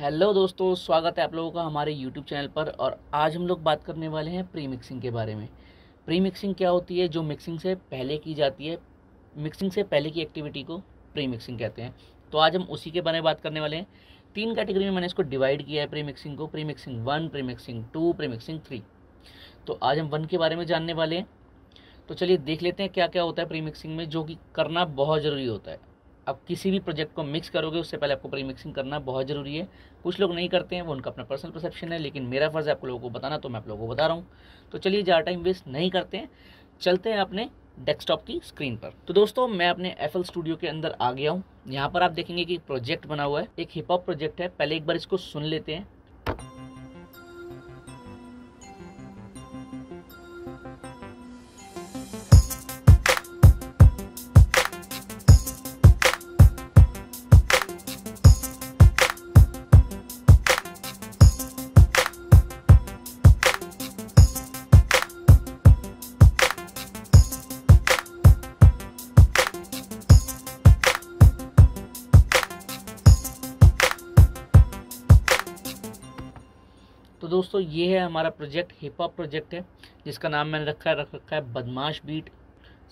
hello दोस्तों स्वागत है आप लोगों का हमारे यूट्यूब चैनल पर और आज हम लोग बात करने वाले हैं प्री मिक्सिंग के बारे में प्री मिक्सिंग क्या होती है जो मिक्सिंग से पहले की जाती है मिक्सिंग से पहले की एक्टिविटी को प्री मिक्सिंग कहते हैं तो आज हम उसी के बारे में बात करने वाले हैं तीन कैटेगरी में मैंने इसको डिवाइड किया है प्री मिक्सिंग को premixing one premixing two premixing three तो आज हम वन के बारे में जानने वाले हैं तो चलिए देख लेते हैं क्या क्या होता है प्री मिक्सिंग में जो कि करना बहुत ज़रूरी होता है अब किसी भी प्रोजेक्ट को मिक्स करोगे उससे पहले आपको प्री मिक्सिंग करना बहुत ज़रूरी है कुछ लोग नहीं करते हैं वो उनका अपना पर्सनल परसेप्शन है लेकिन मेरा फ़र्ज़ है आप लोगों को बताना तो मैं आप लोगों को बता रहा हूँ तो चलिए ज़्यादा टाइम वेस्ट नहीं करते हैं चलते हैं अपने डेस्कटॉप की स्क्रीन पर तो दोस्तों मैं अपने एफ स्टूडियो के अंदर आ गया हूँ यहाँ पर आप देखेंगे कि प्रोजेक्ट बना हुआ है एक हिप हॉप प्रोजेक्ट है पहले एक बार इसको सुन लेते हैं तो दोस्तों ये है हमारा प्रोजेक्ट हिप हॉप प्रोजेक्ट है जिसका नाम मैंने रखा है रख रखा है बदमाश बीट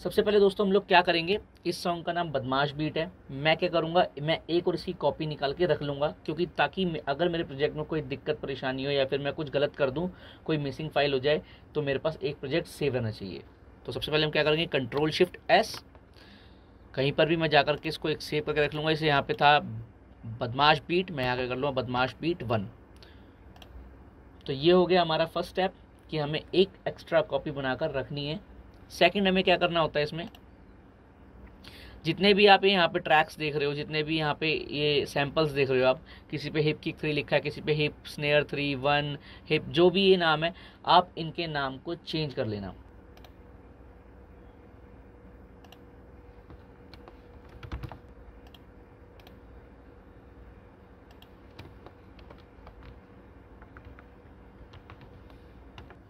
सबसे पहले दोस्तों हम लोग क्या करेंगे इस सॉन्ग का नाम बदमाश बीट है मैं क्या करूँगा मैं एक और इसकी कॉपी निकाल के रख लूँगा क्योंकि ताकि अगर मेरे प्रोजेक्ट में कोई दिक्कत परेशानी हो या फिर मैं कुछ गलत कर दूँ कोई मिसिंग फाइल हो जाए तो मेरे पास एक प्रोजेक्ट सेव रहना चाहिए तो सबसे पहले हम क्या करेंगे कंट्रोल शिफ्ट एस कहीं पर भी मैं जा के इसको एक सेव करके रख लूँगा इसे यहाँ पे था बदमाश बीट मैं यहाँ कर लूँगा बदमाश बीट वन तो ये हो गया हमारा फर्स्ट स्टेप कि हमें एक एक्स्ट्रा कॉपी बनाकर रखनी है सेकंड हमें क्या करना होता है इसमें जितने भी आप यहाँ पे ट्रैक्स देख रहे हो जितने भी यहाँ पे ये सैम्पल्स देख रहे हो आप किसी पे हिप किक थ्री लिखा है किसी पे hip snare three one hip जो भी ये नाम है आप इनके नाम को चेंज कर लेना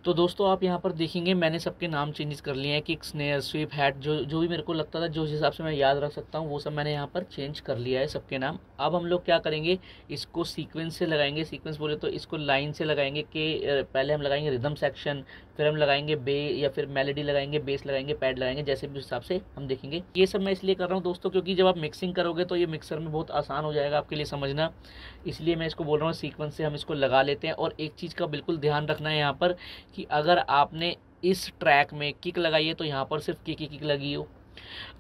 तो दोस्तों आप यहाँ पर देखेंगे मैंने सबके नाम चेंजेस कर लिए हैं कि स्नेयर स्वीप हैट जो जो भी मेरे को लगता था जो हिसाब से मैं याद रख सकता हूँ वो सब मैंने यहाँ पर चेंज कर लिया है सबके नाम अब हम लोग क्या करेंगे इसको सीक्वेंस से लगाएंगे सीक्वेंस बोले तो इसको लाइन से लगाएंगे कि पहले हम लगाएंगे रिदम सेक्शन फिर हम लगाएंगे बे या फिर मेलेडी लगाएंगे बेस लगाएंगे पैड लगाएंगे जैसे भी हिसाब से हम देखेंगे ये सब मैं इसलिए कर रहा हूँ दोस्तों क्योंकि जब आप मिक्सिंग करोगे तो ये मिक्सर में बहुत आसान हो जाएगा आपके लिए समझना इसलिए मैं इसको बोल रहा हूँ सीक्वेंस से हम इसको लगा लेते हैं और एक चीज़ का बिल्कुल ध्यान रखना है यहाँ पर कि अगर आपने इस ट्रैक में किक लगाई है तो यहाँ पर सिर्फ किक ही किक लगी हो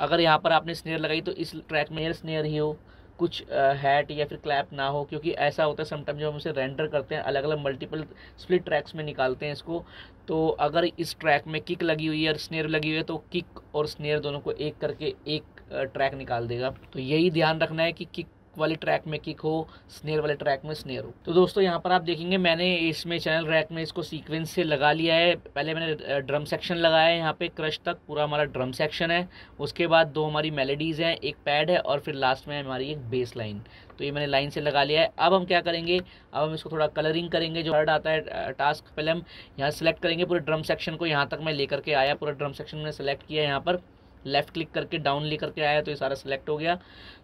अगर यहाँ पर आपने स्नेयर लगाई तो इस ट्रैक में स्नेयर ही हो कुछ हैट या फिर क्लैप ना हो क्योंकि ऐसा होता है समटाइम जब हम उसे रेंडर करते हैं अलग अलग मल्टीपल स्प्लिट ट्रैक्स में निकालते हैं इसको तो अगर इस ट्रैक में किक लगी हुई है और स्नेयर लगी हुई है तो किक और स्नेयर दोनों को एक करके एक ट्रैक निकाल देगा तो यही ध्यान रखना है कि किक वाले ट्रैक में किक हो स्नेर वाले ट्रैक में स्नेर हो तो दोस्तों यहाँ पर आप देखेंगे मैंने इसमें चैनल रैक में इसको सीक्वेंस से लगा लिया है पहले मैंने ड्रम सेक्शन लगाया है यहाँ पे क्रश तक पूरा हमारा ड्रम सेक्शन है उसके बाद दो हमारी मेलेडीज़ हैं एक पैड है और फिर लास्ट में हमारी एक बेस लाइन तो ये मैंने लाइन से लगा लिया है अब हम क्या करेंगे अब हम इसको थोड़ा कलरिंग करेंगे जो हर्ड आता है टास्क पहले हम यहाँ सेलेक्ट करेंगे पूरे ड्रम सेक्शन को यहाँ तक मैं लेकर के आया पूरा ड्रम सेक्शन मैंने सेलेक्ट किया है यहाँ पर लेफ़्ट क्लिक करके डाउन ले करके आया तो ये सारा सिलेक्ट हो गया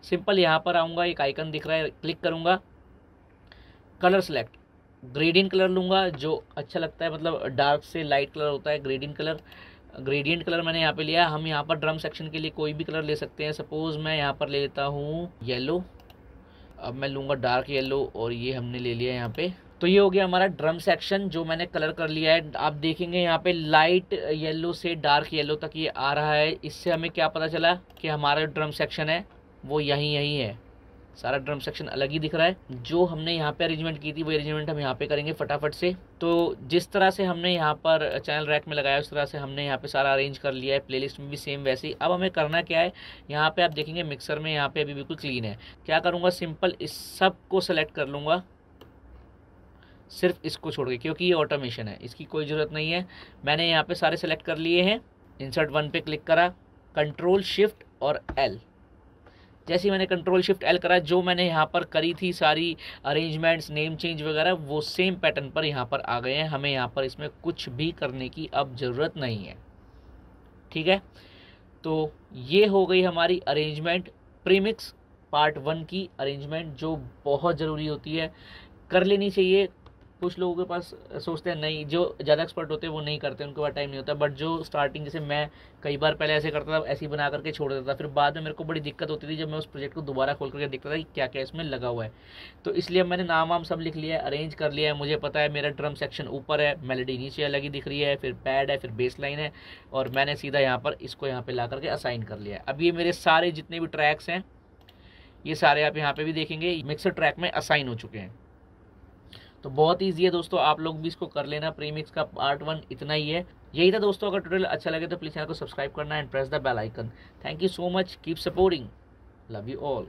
सिंपल यहाँ पर आऊँगा एक आइकन दिख रहा है क्लिक करूँगा कलर सेलेक्ट ग्रेडियंट कलर लूँगा जो अच्छा लगता है मतलब डार्क से लाइट कलर होता है ग्रेडियंट कलर ग्रेडियंट कलर मैंने यहाँ पे लिया हम यहाँ पर ड्रम सेक्शन के लिए कोई भी कलर ले सकते हैं सपोज़ मैं यहाँ पर ले लेता हूँ येलो अब मैं लूँगा डार्क येलो और ये हमने ले लिया यहाँ पे तो ये हो गया हमारा ड्रम सेक्शन जो मैंने कलर कर लिया है आप देखेंगे यहाँ पे लाइट येलो से डार्क येलो तक ये आ रहा है इससे हमें क्या पता चला कि हमारा ड्रम सेक्शन है वो यहीं यहीं है सारा ड्रम सेक्शन अलग ही दिख रहा है जो हमने यहाँ पे अरेंजमेंट की थी वो अरेंजमेंट हम यहाँ पे करेंगे फटाफट से तो जिस तरह से हमने यहाँ पर चैनल रैक में लगाया उस तरह से हमने यहाँ पे सारा अरेंज कर लिया है प्लेलिस्ट में भी सेम वैसे ही अब हमें करना क्या है यहाँ पे आप देखेंगे मिक्सर में यहाँ पे अभी बिल्कुल क्लीन है क्या करूँगा सिंपल इस सब को सेलेक्ट कर लूँगा सिर्फ इसको छोड़ के क्योंकि ये ऑटोमेशन है इसकी कोई ज़रूरत नहीं है मैंने यहाँ पे सारे सेलेक्ट कर लिए हैं इंसर्ट वन पे क्लिक करा कंट्रोल शिफ्ट और एल जैसे ही मैंने कंट्रोल शिफ्ट एल करा जो मैंने यहाँ पर करी थी सारी अरेंजमेंट्स नेम चेंज वगैरह वो सेम पैटर्न पर यहाँ पर आ गए हैं हमें यहाँ पर इसमें कुछ भी करने की अब ज़रूरत नहीं है ठीक है तो ये हो गई हमारी अरेंजमेंट प्रीमिक्स पार्ट वन की अरेंजमेंट जो बहुत ज़रूरी होती है कर लेनी चाहिए कुछ लोगों के पास सोचते हैं नहीं जो ज़्यादा एक्सपर्ट होते हैं वो नहीं करते उनके पास टाइम नहीं होता बट जो स्टार्टिंग जैसे मैं कई बार पहले ऐसे करता था ऐसी बना करके छोड़ देता था फिर बाद में मेरे को बड़ी दिक्कत होती थी जब मैं उस प्रोजेक्ट को दोबारा खोल करके देखता था कि क्या क्या इसमें लगा हुआ है तो इसलिए मैंने नाम वाम सब लिख लिया है अरेंज कर लिया है मुझे पता है मेरा ड्रम सेक्शन ऊपर है मेलेडी नीचे अलग ही दिख रही है फिर पैड है फिर बेस लाइन है और मैंने सीधा यहाँ पर इसको यहाँ पर ला करके असाइन कर लिया है अब ये मेरे सारे जितने भी ट्रैक्स हैं ये सारे आप यहाँ पे भी देखेंगे मिक्सर ट्रैक में असाइन हो चुके हैं तो बहुत ईजी है दोस्तों आप लोग भी इसको कर लेना प्रीमिक्स का पार्ट वन इतना ही है यही था दोस्तों अगर ट्यूटोरियल अच्छा लगे तो प्लीज़ चैनल को सब्सक्राइब करना and press the bell icon thank you so much keep supporting love you all